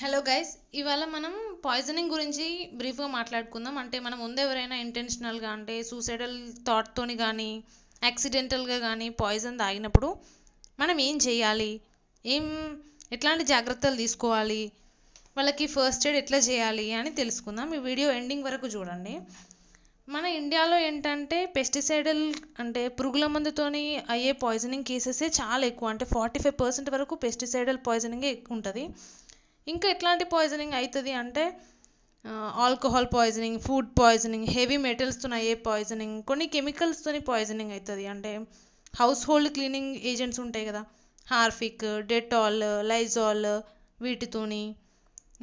hello guys ఇవాళ మనం poisoning గురించి బ్రీఫ్గా మాట్లాడుకుందాం అంటే మనం ముందు ఎవరైనా ఇంటెన్షనల్గా అంటే సూసైడల్ థాట్తోని కానీ యాక్సిడెంటల్గా కానీ పాయిజన్ తాగినప్పుడు మనం ఏం చేయాలి ఏం ఎట్లాంటి జాగ్రత్తలు తీసుకోవాలి వాళ్ళకి ఫస్ట్ ఎయిడ్ ఎట్లా చేయాలి అని తెలుసుకుందాం ఈ వీడియో ఎండింగ్ వరకు చూడండి మన ఇండియాలో ఏంటంటే పెస్టిసైడల్ అంటే పురుగుల మందుతోని అయ్యే పాయిజనింగ్ కేసెసే చాలా ఎక్కువ అంటే ఫార్టీ ఫైవ్ పర్సెంట్ వరకు పెస్టిసైడల్ పాయిజనింగే ఉంటుంది ఇంకా ఎట్లాంటి పాయిజనింగ్ అవుతుంది అంటే alcohol poisoning food poisoning heavy మెటల్స్తో అయ్యే పాయిజనింగ్ కొన్ని కెమికల్స్తో పాయిజనింగ్ అవుతుంది అంటే హౌస్ హోల్డ్ క్లీనింగ్ ఏజెంట్స్ ఉంటాయి కదా హార్ఫిక్ డెటాల్ లైజాల్ వీటితోని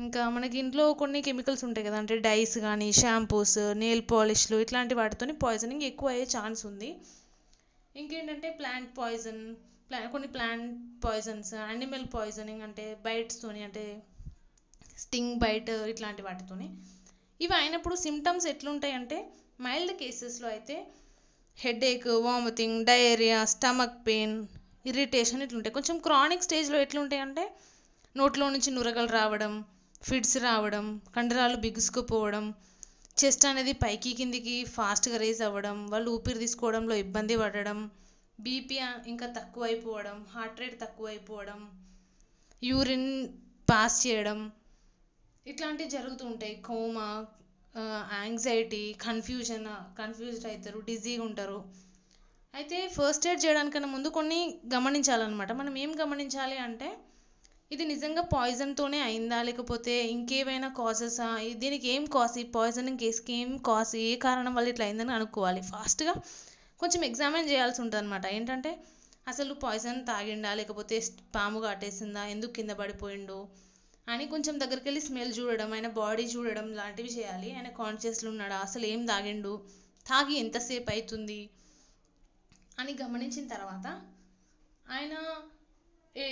ఇంకా మనకి ఇంట్లో కొన్ని కెమికల్స్ ఉంటాయి కదా అంటే డైస్ కానీ షాంపూస్ నెయిల్ పాలిష్లు ఇట్లాంటి వాటితోని పాయిజనింగ్ ఎక్కువ అయ్యే ఛాన్స్ ఉంది ఇంకేంటంటే ప్లాంట్ పాయిజన్ ప్లా కొన్ని ప్లాంట్ పాయిజన్స్ యానిమల్ పాయిజనింగ్ అంటే బైట్స్తోని అంటే స్టింగ్ బైట్ ఇట్లాంటి వాటితోనే ఇవి అయినప్పుడు సిమ్టమ్స్ ఎట్లుంటాయి అంటే మైల్డ్ కేసెస్లో అయితే headache vomiting diarrhoea stomach pain irritation ఇట్లుంటాయి కొంచెం క్రానిక్ స్టేజ్లో ఎట్లుంటాయి అంటే నోట్లో నుంచి నురగలు రావడం ఫిడ్స్ రావడం కండరాలు బిగుసుకుపోవడం చెస్ట్ అనేది పైకి కిందికి ఫాస్ట్గా రేజ్ అవ్వడం వాళ్ళు ఊపిరి తీసుకోవడంలో ఇబ్బంది పడడం బీపీ ఇంకా తక్కువైపోవడం హార్ట్ రేట్ తక్కువైపోవడం యూరిన్ పాస్ చేయడం ఇట్లాంటివి జరుగుతూ ఉంటాయి కోమా యాంగ్జైటీ కన్ఫ్యూజన్ కన్ఫ్యూజ్డ్ అవుతారు డిజీగా ఉంటారు అయితే ఫస్ట్ ఎయిడ్ చేయడానికన్నా ముందు కొన్ని గమనించాలన్నమాట మనం ఏం గమనించాలి అంటే ఇది నిజంగా పాయిజన్తోనే అయిందా లేకపోతే ఇంకేమైనా కాసెసా దీనికి ఏం కాస్ ఈ పాయిజనింగ్ కేసుకి ఏం కాస్ ఏ కారణం వల్ల ఇట్లా అయిందని అనుకోవాలి ఫాస్ట్గా కొంచెం ఎగ్జామిన్ చేయాల్సి ఉంటుంది అనమాట ఏంటంటే అసలు పాయిజన్ తాగిండా లేకపోతే పాము కాటేసిందా ఎందుకు కింద పడిపోయిండు అని కొంచెం దగ్గరికి వెళ్ళి స్మెల్ చూడడం ఆయన బాడీ చూడడం లాంటివి చేయాలి ఆయన కాన్షియస్లో ఉన్నాడా అసలు ఏం తాగిండు తాగి ఎంతసేపు అవుతుంది అని గమనించిన తర్వాత ఆయన ఏ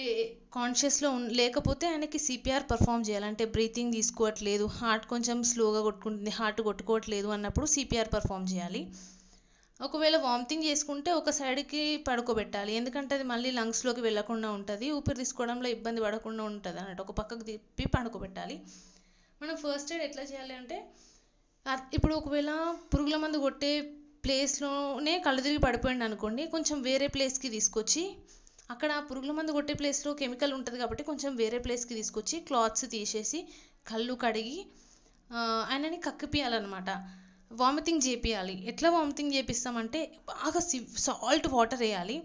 కాన్షియస్లో లేకపోతే ఆయనకి సిపిఆర్ పర్ఫామ్ చేయాలంటే బ్రీతింగ్ తీసుకోవట్లేదు హార్ట్ కొంచెం స్లోగా కొట్టుకుంటుంది హార్ట్ కొట్టుకోవట్లేదు అన్నప్పుడు సిపిఆర్ పర్ఫామ్ చేయాలి ఒకవేళ వామిటింగ్ చేసుకుంటే ఒక సైడ్కి పడుకోబెట్టాలి ఎందుకంటే అది మళ్ళీ లంగ్స్లోకి వెళ్ళకుండా ఉంటుంది ఊపిరి తీసుకోవడంలో ఇబ్బంది పడకుండా ఉంటుంది అన్నట్టు ఒక పక్కకు తిప్పి పడుకోబెట్టాలి మనం ఫస్ట్ ఎయిడ్ ఎట్లా చేయాలి అంటే ఇప్పుడు ఒకవేళ పురుగుల మందు కొట్టే ప్లేస్లోనే కళ్ళు తిరిగి పడిపోయింది అనుకోండి కొంచెం వేరే ప్లేస్కి తీసుకొచ్చి అక్కడ పురుగుల మందు కొట్టే ప్లేస్లో కెమికల్ ఉంటుంది కాబట్టి కొంచెం వేరే ప్లేస్కి తీసుకొచ్చి క్లాత్స్ తీసేసి కళ్ళు కడిగి ఆయనని కక్కిపియాలన్నమాట వామిటింగ్ చేపియాలి ఎట్లా వామిటింగ్ చేపిస్తామంటే బాగా సి సాల్ట్ వాటర్ వేయాలి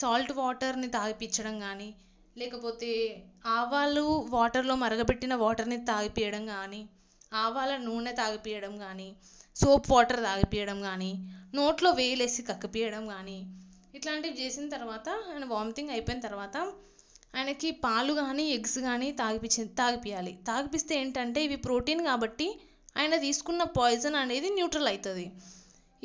సాల్ట్ వాటర్ని తాగిపించడం కానీ లేకపోతే ఆవాలు వాటర్లో మరగబెట్టిన వాటర్ని తాగిపియడం కానీ ఆవాల నూనె తాగిపియడం కానీ సోప్ వాటర్ తాగిపియడం కానీ నోట్లో వేలేసి కక్కిపియడం కానీ ఇట్లాంటివి చేసిన తర్వాత ఆయన వామిటింగ్ అయిపోయిన తర్వాత ఆయనకి పాలు కానీ ఎగ్స్ కానీ తాగిపించి తాగిపియాలి తాగిపిస్తే ఏంటంటే ఇవి ప్రోటీన్ కాబట్టి ఆయన తీసుకున్న పాయిజన్ అనేది న్యూట్రల్ అవుతుంది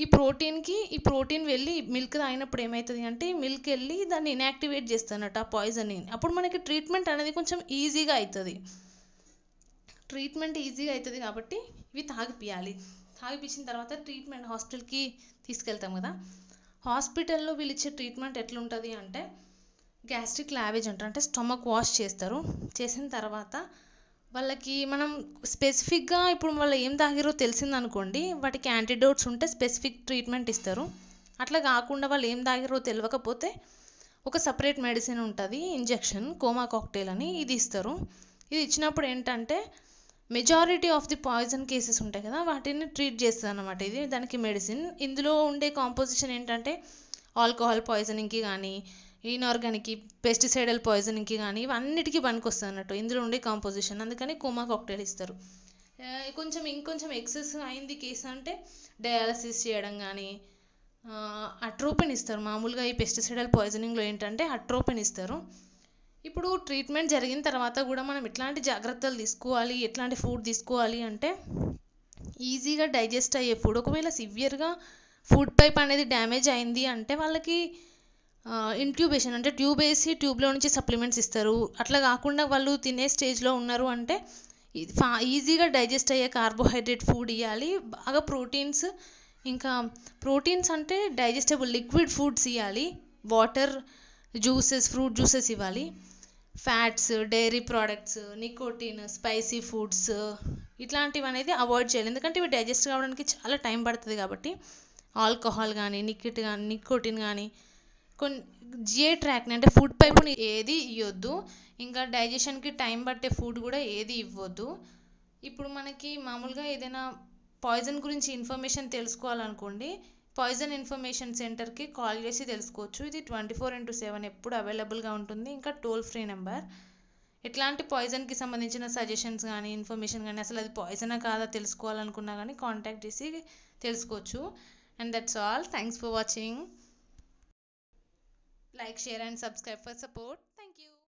ఈ ప్రోటీన్కి ఈ ప్రోటీన్ వెళ్ళి మిల్క్ తాగినప్పుడు ఏమవుతుంది అంటే మిల్క్ వెళ్ళి దాన్ని ఇన్యాక్టివేట్ చేస్తున్నట్టు ఆ పాయిజన్ని అప్పుడు మనకి ట్రీట్మెంట్ అనేది కొంచెం ఈజీగా అవుతుంది ట్రీట్మెంట్ ఈజీగా అవుతుంది కాబట్టి ఇవి తాగిపియాలి తాగిపించిన తర్వాత ట్రీట్మెంట్ హాస్పిటల్కి తీసుకెళ్తాం కదా హాస్పిటల్లో వీళ్ళు ఇచ్చే ట్రీట్మెంట్ ఎట్లుంటుంది అంటే గ్యాస్ట్రిక్ లావేజ్ అంటారు అంటే స్టమక్ వాష్ చేస్తారు చేసిన తర్వాత వాళ్ళకి మనం స్పెసిఫిక్గా ఇప్పుడు వాళ్ళు ఏం తాగిరో తెలిసిందనుకోండి వాటికి యాంటీడోట్స్ ఉంటే స్పెసిఫిక్ ట్రీట్మెంట్ ఇస్తారు అట్లా కాకుండా వాళ్ళు ఏం తాగిరో తెలియకపోతే ఒక సపరేట్ మెడిసిన్ ఉంటుంది ఇంజెక్షన్ కోమా కాక్టైల్ అని ఇది ఇస్తారు ఇది ఇచ్చినప్పుడు ఏంటంటే majority of the poison cases ఉంటాయి కదా వాటిని ట్రీట్ చేస్తుంది అనమాట ఇది దానికి మెడిసిన్ ఇందులో ఉండే కాంపోజిషన్ ఏంటంటే ఆల్కహాల్ పాయిజనింగ్కి కానీ ఇన్ఆర్గానిక్ పెస్టిసైడల్ పాయిజనింగ్కి కానీ ఇవన్నిటికీ పనికొస్తుంది అన్నట్టు ఇందులో ఉండే కాంపోజిషన్ అందుకని కోమా కాక్టైల్ ఇస్తారు కొంచెం ఇంకొంచెం ఎక్సెస్ అయింది కేసు అంటే డయాలసిస్ చేయడం కానీ అట్రోపిన్ ఇస్తారు మామూలుగా ఈ పెస్టిసైడల్ పాయిజనింగ్లో ఏంటంటే అట్రోపిన్ ఇస్తారు ఇప్పుడు ట్రీట్మెంట్ జరిగిన తర్వాత కూడా మనం ఎట్లాంటి జాగ్రత్తలు తీసుకోవాలి ఎట్లాంటి ఫుడ్ తీసుకోవాలి అంటే ఈజీగా డైజెస్ట్ అయ్యే ఫుడ్ ఒకవేళ సివియర్గా ఫుడ్ పైప్ అనేది డ్యామేజ్ అయింది అంటే వాళ్ళకి ఇంట్యూబేషన్ అంటే ట్యూబ్ వేసి ట్యూబ్లో నుంచి సప్లిమెంట్స్ ఇస్తారు అట్లా కాకుండా వాళ్ళు తినే స్టేజ్లో ఉన్నారు అంటే ఫా ఈజీగా డైజెస్ట్ అయ్యే కార్బోహైడ్రేట్ ఫుడ్ ఇవ్వాలి బాగా ప్రోటీన్స్ ఇంకా ప్రోటీన్స్ అంటే డైజెస్టబుల్ లిక్విడ్ ఫుడ్స్ ఇవ్వాలి వాటర్ జ్యూసెస్ ఫ్రూట్ జ్యూసెస్ ఇవ్వాలి fats dairy products nicotine spicy foods ఇట్లాంటివి అనేది అవాయిడ్ చేయాలి ఎందుకంటే ఇవి డైజెస్ట్ కావడానికి చాలా టైం పడుతుంది కాబట్టి ఆల్కహాల్ కానీ నికిట్ కానీ నికోటిన్ కానీ కొన్ని జిఏ ట్రాక్ అంటే ఫుడ్ పైపుని ఏది ఇవ్వద్దు ఇంకా డైజెషన్కి టైం పట్టే ఫుడ్ కూడా ఏది ఇవ్వద్దు ఇప్పుడు మనకి మామూలుగా ఏదైనా పాయిజన్ గురించి ఇన్ఫర్మేషన్ తెలుసుకోవాలనుకోండి పాయిజన్ ఇన్ఫర్మేషన్ సెంటర్కి కాల్ చేసి తెలుసుకోవచ్చు ఇది ట్వంటీ ఫోర్ ఇంటూ సెవెన్ ఎప్పుడు అవైలబుల్గా ఉంటుంది ఇంకా టోల్ ఫ్రీ నెంబర్ ఇట్లాంటి పాయిజన్కి సంబంధించిన సజెషన్స్ కానీ ఇన్ఫర్మేషన్ కానీ అసలు అది పాయిజనా కాదా తెలుసుకోవాలనుకున్నా కానీ కాంటాక్ట్ చేసి తెలుసుకోవచ్చు and that's all thanks for watching like share and subscribe for support